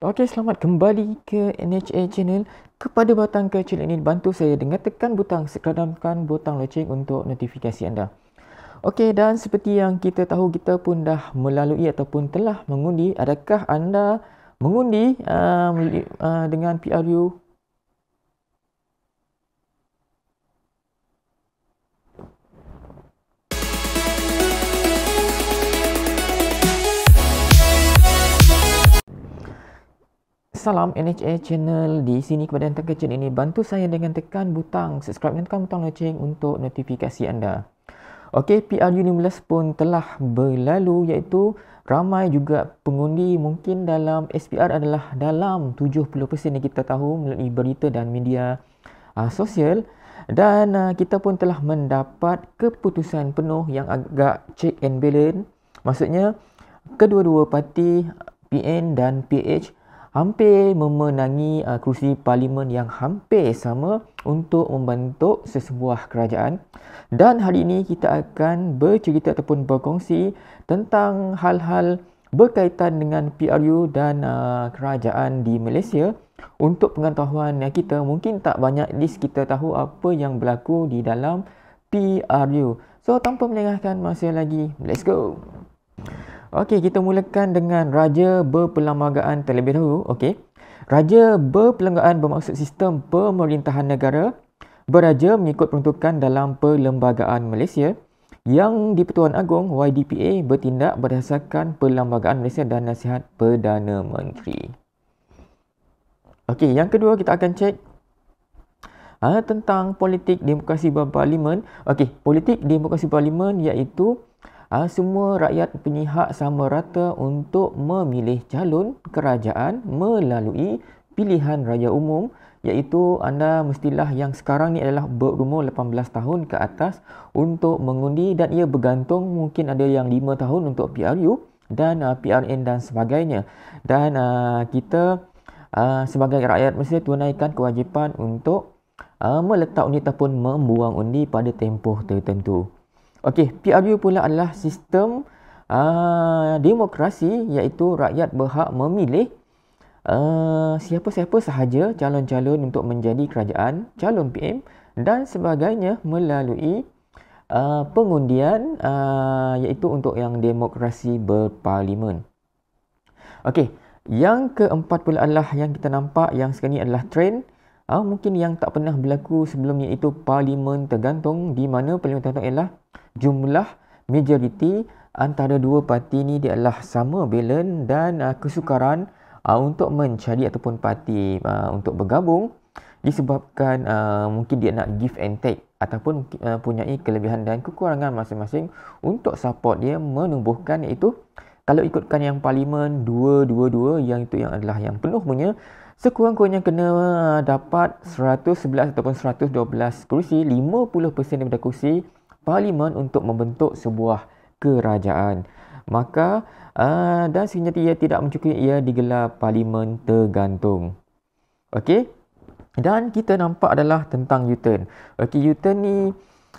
Okey, selamat kembali ke NHA Channel. Kepada batang kecil ini, bantu saya dengan tekan butang sekadamkan butang leceng untuk notifikasi anda. Okey, dan seperti yang kita tahu, kita pun dah melalui ataupun telah mengundi. Adakah anda mengundi uh, uh, dengan PRU Salam NHA Channel di sini kepada yang tengah ini bantu saya dengan tekan butang subscribe dan tekan butang lonceng untuk notifikasi anda. Okey PRU 15 pun telah berlalu iaitu ramai juga pengundi mungkin dalam SPR adalah dalam 70% yang kita tahu melalui berita dan media uh, sosial dan uh, kita pun telah mendapat keputusan penuh yang agak check and balance maksudnya kedua-dua parti PN dan PH hampir memenangi uh, kerusi parlimen yang hampir sama untuk membentuk sesebuah kerajaan dan hari ini kita akan bercerita ataupun berkongsi tentang hal-hal berkaitan dengan PRU dan uh, kerajaan di Malaysia untuk pengetahuan kita mungkin tak banyak list kita tahu apa yang berlaku di dalam PRU so tanpa menengahkan masa lagi let's go Okey, kita mulakan dengan raja berperlembagaan terlebih dahulu. Okey. Raja berperlembagaan bermaksud sistem pemerintahan negara beraja mengikut peruntukan dalam Perlembagaan Malaysia yang di-Pertuan Agong YDPA bertindak berdasarkan Perlembagaan Malaysia dan Nasihat Perdana Menteri. Okey, yang kedua kita akan cek ha, tentang politik demokrasi berparlimen. Okey, politik demokrasi berparlimen iaitu uh, semua rakyat punya hak sama rata untuk memilih calon kerajaan melalui pilihan raya umum iaitu anda mestilah yang sekarang ni adalah berumur 18 tahun ke atas untuk mengundi dan ia bergantung mungkin ada yang 5 tahun untuk PRU dan uh, ah, PRN dan sebagainya dan uh, kita uh, sebagai rakyat mesti tunaikan kewajipan untuk uh, meletak undi ataupun membuang undi pada tempoh tertentu Okey, PRU pula adalah sistem uh, demokrasi iaitu rakyat berhak memilih uh, siapa-siapa sahaja calon-calon untuk menjadi kerajaan, calon PM dan sebagainya melalui uh, pengundian uh, iaitu untuk yang demokrasi berparlimen. Okey, yang keempat pula adalah yang kita nampak yang sekarang ni adalah trend Uh, mungkin yang tak pernah berlaku sebelumnya itu parlimen tergantung di mana parlimen tergantung ialah jumlah majoriti antara dua parti ini dia adalah sama balance dan uh, kesukaran uh, untuk mencari ataupun parti uh, untuk bergabung disebabkan uh, mungkin dia nak give and take ataupun uh, punyai kelebihan dan kekurangan masing-masing untuk support dia menumbuhkan iaitu kalau ikutkan yang parlimen 222 yang itu yang adalah yang penuh punya sekurang-kurangnya kena dapat 111 ataupun 112 kerusi 50% daripada kerusi parlimen untuk membentuk sebuah kerajaan maka uh, dan sehingga ia tidak mencukupi ia digelar parlimen tergantung okey dan kita nampak adalah tentang U-turn okey U-turn ni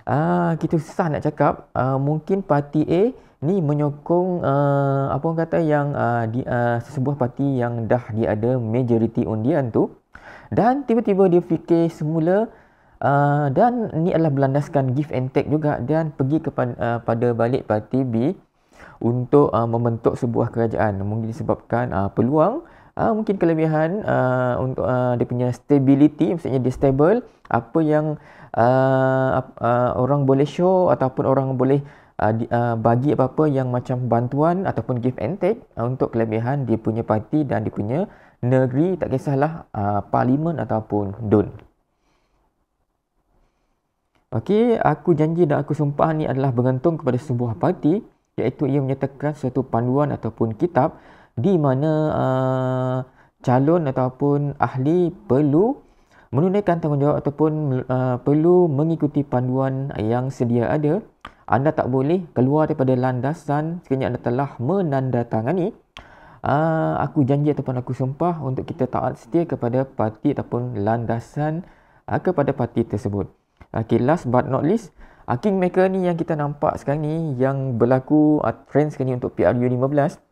Ah kita susah nak cakap uh, mungkin parti A ni menyokong uh, apa orang kata yang uh, di uh, sebuah parti yang dah dia ada majoriti undian tu dan tiba-tiba dia fikir semula uh, dan ni adalah berlandaskan give and take juga dan pergi kepada uh, pada balik parti B untuk uh, membentuk sebuah kerajaan mungkin disebabkan uh, peluang uh, mungkin kelebihan uh, untuk uh, dia punya stability maksudnya dia stable apa yang uh, uh, orang boleh show ataupun orang boleh uh, di, uh, bagi apa-apa yang macam bantuan ataupun give and take uh, untuk kelebihan dia punya parti dan dia punya negeri tak kisahlah uh, parlimen ataupun don. Okey, aku janji dan aku sumpah ni adalah bergantung kepada sebuah parti iaitu ia menyatakan suatu panduan ataupun kitab di mana uh, calon ataupun ahli perlu menunaikan tanggungjawab ataupun uh, perlu mengikuti panduan yang sedia ada anda tak boleh keluar daripada landasan sekiranya anda telah menandatangani uh, aku janji ataupun aku sumpah untuk kita taat setia kepada parti ataupun landasan uh, kepada parti tersebut uh, okay, last but not least uh, Kingmaker ni yang kita nampak sekarang ni yang berlaku uh, trend sekarang ni untuk PRU 15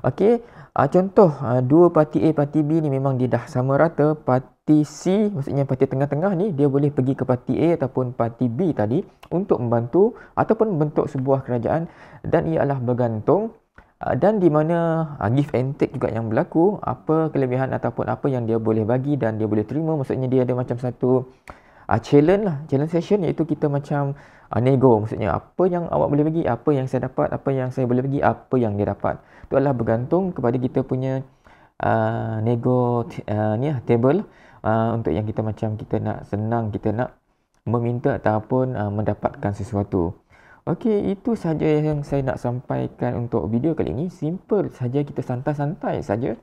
Okey, uh, contoh uh, dua parti A parti B ni memang dia dah sama rata, parti C maksudnya parti tengah-tengah ni dia boleh pergi ke parti A ataupun parti B tadi untuk membantu ataupun membentuk sebuah kerajaan dan ia adalah bergantung ah, dan di mana give and take juga yang berlaku apa kelebihan ataupun apa yang dia boleh bagi dan dia boleh terima maksudnya dia ada macam satu challenge lah challenge session iaitu kita macam nego maksudnya apa yang awak boleh bagi apa yang saya dapat apa yang saya boleh bagi apa yang dia dapat tu adalah bergantung kepada kita punya uh, nego uh, ni lah, table uh, untuk yang kita macam kita nak senang kita nak meminta ataupun uh, mendapatkan sesuatu. Okey, itu saja yang saya nak sampaikan untuk video kali ini. Simple saja kita santai-santai saja.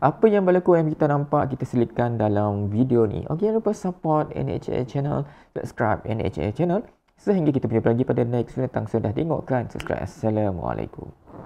Apa yang berlaku yang kita nampak kita selitkan dalam video ni. Okey, jangan lupa support NHA channel, subscribe NHA channel sehingga kita berjumpa lagi pada next video tentang sudah tengokkan. Subscribe. Assalamualaikum.